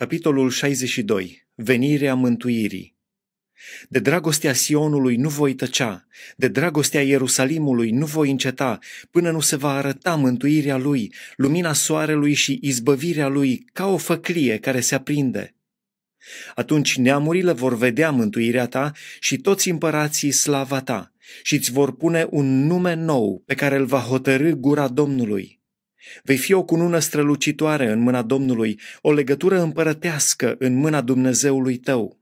Capitolul 62. Venirea mântuirii De dragostea Sionului nu voi tăcea, de dragostea Ierusalimului nu voi înceta, până nu se va arăta mântuirea lui, lumina soarelui și izbăvirea lui ca o făclie care se aprinde. Atunci neamurile vor vedea mântuirea ta și toți împărații slava ta și îți vor pune un nume nou pe care îl va hotărâ gura Domnului. Vei fi o cunună strălucitoare în mâna Domnului, o legătură împărătească în mâna Dumnezeului tău.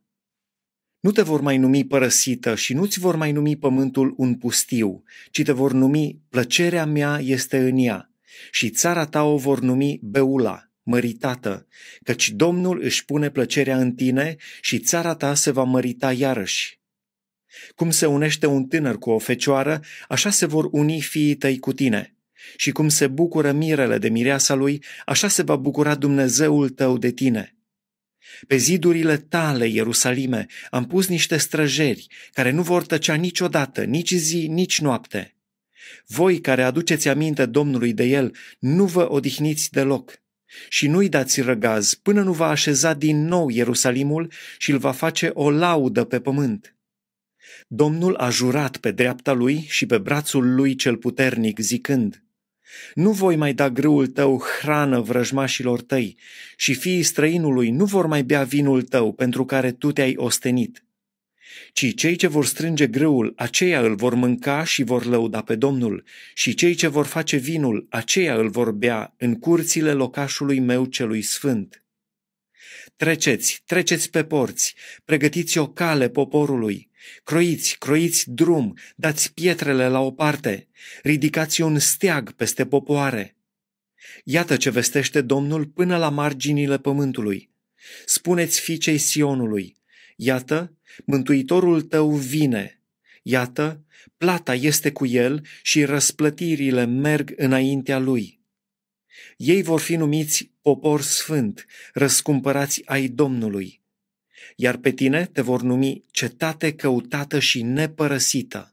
Nu te vor mai numi părăsită și nu-ți vor mai numi pământul un pustiu, ci te vor numi plăcerea mea este în ea și țara ta o vor numi Beula, măritată, căci Domnul își pune plăcerea în tine și țara ta se va mărita iarăși. Cum se unește un tânăr cu o fecioară, așa se vor uni fiii tăi cu tine. Și cum se bucură mirele de mireasa lui, așa se va bucura Dumnezeul tău de tine. Pe zidurile tale, Ierusalime, am pus niște străjeri care nu vor tăcea niciodată, nici zi, nici noapte. Voi care aduceți aminte Domnului de el, nu vă odihniți deloc și nu-i dați răgaz până nu va așeza din nou Ierusalimul și îl va face o laudă pe pământ. Domnul a jurat pe dreapta lui și pe brațul lui cel puternic, zicând – nu voi mai da grâul tău hrană vrăjmașilor tăi și fiii străinului nu vor mai bea vinul tău pentru care tu te-ai ostenit, ci cei ce vor strânge grâul, aceia îl vor mânca și vor lăuda pe Domnul, și cei ce vor face vinul, aceia îl vor bea în curțile locașului meu celui sfânt. Treceți, treceți pe porți, pregătiți o cale poporului, croiți, croiți drum, dați pietrele la o parte, ridicați un steag peste popoare. Iată ce vestește Domnul până la marginile pământului. Spuneți fiicei Sionului, iată, mântuitorul tău vine, iată, plata este cu el și răsplătirile merg înaintea lui. Ei vor fi numiți popor sfânt, răscumpărați ai Domnului, iar pe tine te vor numi cetate căutată și nepărăsită.